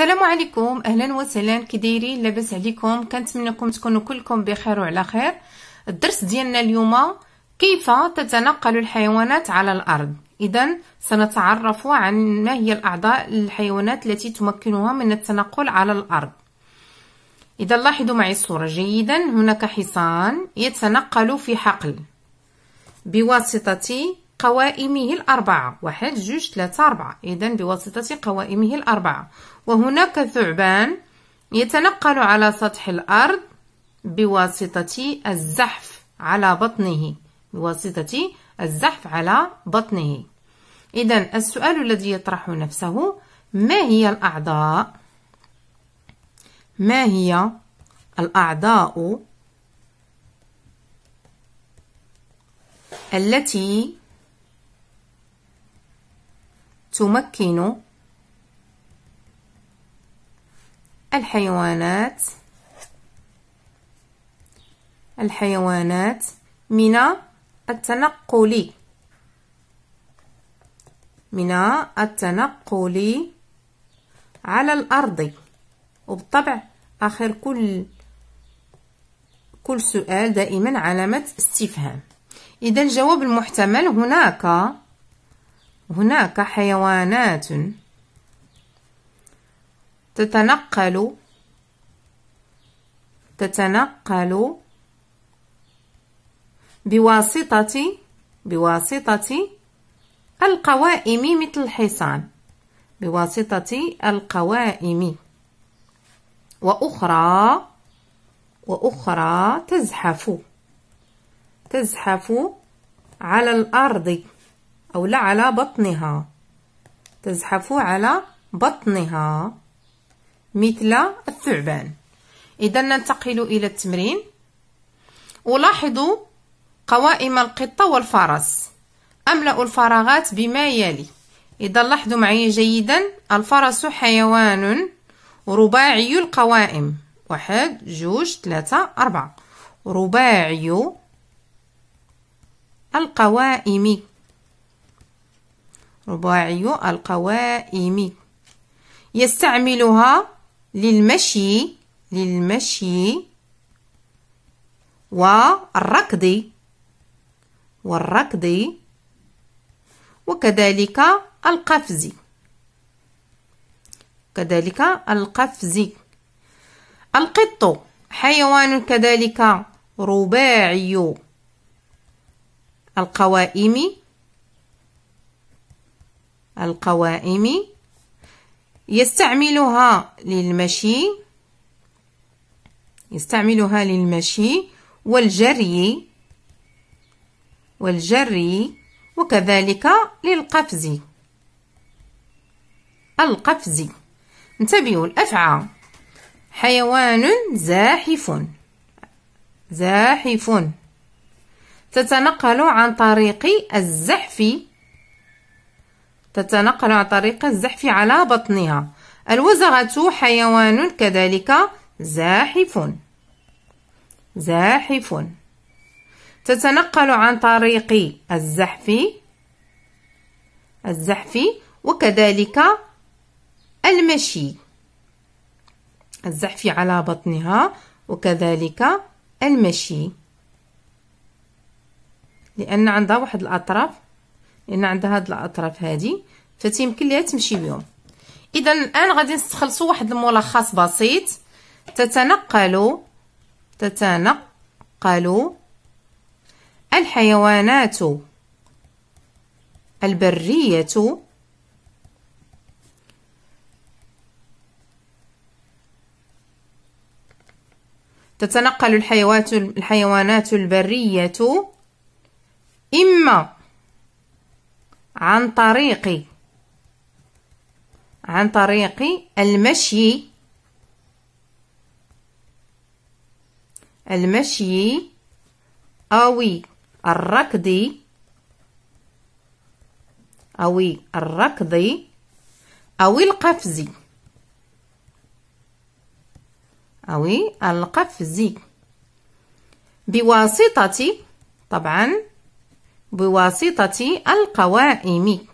السلام عليكم اهلا وسهلا كي دايرين لاباس عليكم كنتمنىكم تكونوا كلكم بخير وعلى خير الدرس ديالنا اليوم كيف تتنقل الحيوانات على الارض اذا سنتعرف عن ما هي الاعضاء الحيوانات التي تمكنها من التنقل على الارض اذا لاحظوا معي الصوره جيدا هناك حصان يتنقل في حقل بواسطه قوائمه الأربعة واحد جوج ثلاثة أربعة إذا بواسطة قوائمه الأربعة وهناك ثعبان يتنقل على سطح الأرض بواسطة الزحف على بطنه بواسطة الزحف على بطنه إذا السؤال الذي يطرح نفسه ما هي الأعضاء ما هي الأعضاء التي تمكن الحيوانات الحيوانات من التنقل من التنقل على الأرض وبالطبع آخر كل كل سؤال دائما علامة استفهام إذا الجواب المحتمل هناك هناك حيوانات تتنقل تتنقل بواسطة بواسطة القوائم مثل الحصان بواسطة القوائم وأخرى وأخرى تزحف تزحف على الأرض أو لا على بطنها تزحف على بطنها مثل الثعبان إذا ننتقل إلى التمرين ألاحظ قوائم القطة والفرس أملأ الفراغات بما يلي إذا لاحظوا معي جيدا الفرس حيوان رباعي القوائم واحد جوج ثلاثة أربعة رباعي القوائم رباعي القوائم يستعملها للمشي للمشي والركض والركض وكذلك القفز كذلك القفز القط حيوان كذلك رباعي القوائم القوائم يستعملها للمشي يستعملها للمشي والجري والجري وكذلك للقفز القفز انتبهوا الأفعى حيوان زاحف زاحف تتنقل عن طريق الزحف تتنقل عن طريق الزحف على بطنها الوزغة حيوان كذلك زاحف زاحف تتنقل عن طريق الزحف الزحف وكذلك المشي الزحف على بطنها وكذلك المشي لأن عندها واحد الأطراف لان عندها هاد الاطراف هادي فتيمكن ليها تمشي بهم اذا الان غادي نستخلصوا واحد الملخص بسيط تتنقل تتنقل الحيوانات البريه تتنقل الحيوانات البرية إما عن طريق عن طريق المشي المشي أو الركض أو الركض أو القفز أو القفز بواسطة طبعا بواسطة القوائم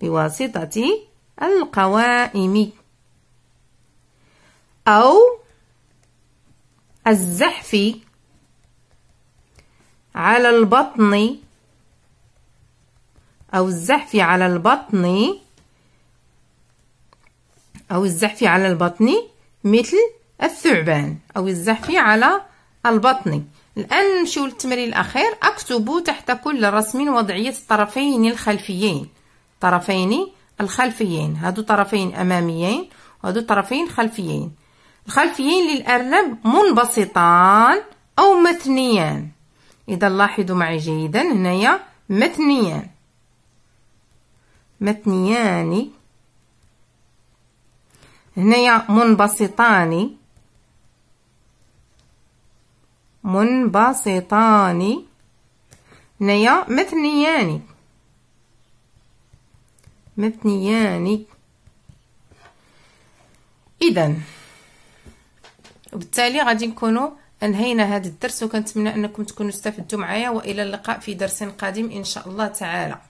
بواسطة القوائم أو الزحف على البطن أو الزحف على البطن أو الزحف على البطن مثل الثعبان أو الزحف على البطني الآن نمشيو للتمرين الأخير أكتب تحت كل رسم وضعية الطرفين الخلفيين طرفين الخلفيين هادو طرفين أماميين وهادو طرفين خلفيين الخلفيين للأرنب منبسطان أو مثنيان إذا لاحظوا معي جيدا هنايا مثنيان مثنيان هنايا منبسطان منبسطان نيا مثنيان مثنيان اذا وبالتالي غادي نكونوا انهينا هذا الدرس وكنتمنى انكم تكونوا استفدتوا معايا والى اللقاء في درس قادم ان شاء الله تعالى